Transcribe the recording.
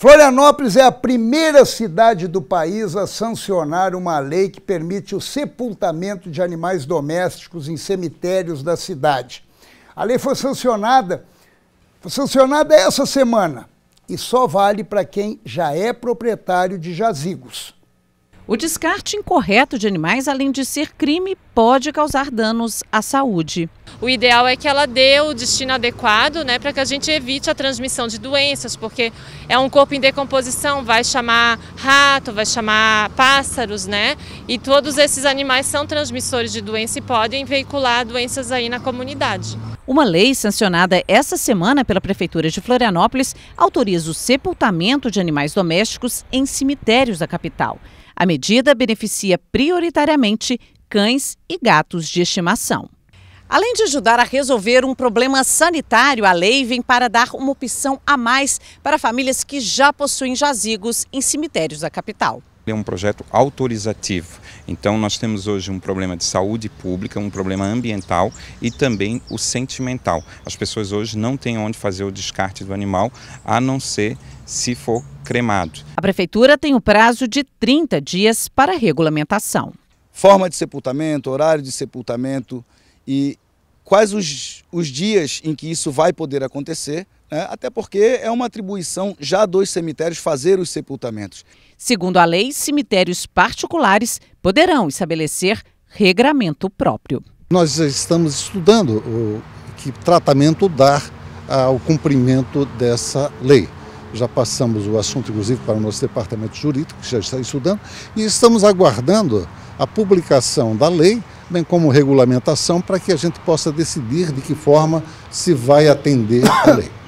Florianópolis é a primeira cidade do país a sancionar uma lei que permite o sepultamento de animais domésticos em cemitérios da cidade. A lei foi sancionada, foi sancionada essa semana e só vale para quem já é proprietário de jazigos. O descarte incorreto de animais, além de ser crime, pode causar danos à saúde. O ideal é que ela dê o destino adequado, né, para que a gente evite a transmissão de doenças, porque é um corpo em decomposição, vai chamar rato, vai chamar pássaros, né? E todos esses animais são transmissores de doença e podem veicular doenças aí na comunidade. Uma lei sancionada essa semana pela Prefeitura de Florianópolis autoriza o sepultamento de animais domésticos em cemitérios da capital. A medida beneficia prioritariamente cães e gatos de estimação. Além de ajudar a resolver um problema sanitário, a lei vem para dar uma opção a mais para famílias que já possuem jazigos em cemitérios da capital. É um projeto autorizativo. Então, nós temos hoje um problema de saúde pública, um problema ambiental e também o sentimental. As pessoas hoje não têm onde fazer o descarte do animal, a não ser se for cremado. A Prefeitura tem o um prazo de 30 dias para regulamentação. Forma de sepultamento, horário de sepultamento, e quais os, os dias em que isso vai poder acontecer? Né? Até porque é uma atribuição já dos cemitérios fazer os sepultamentos. Segundo a lei, cemitérios particulares poderão estabelecer regramento próprio. Nós estamos estudando o que tratamento dar ao cumprimento dessa lei já passamos o assunto, inclusive, para o nosso departamento jurídico, que já está estudando, e estamos aguardando a publicação da lei bem como regulamentação, para que a gente possa decidir de que forma se vai atender a lei.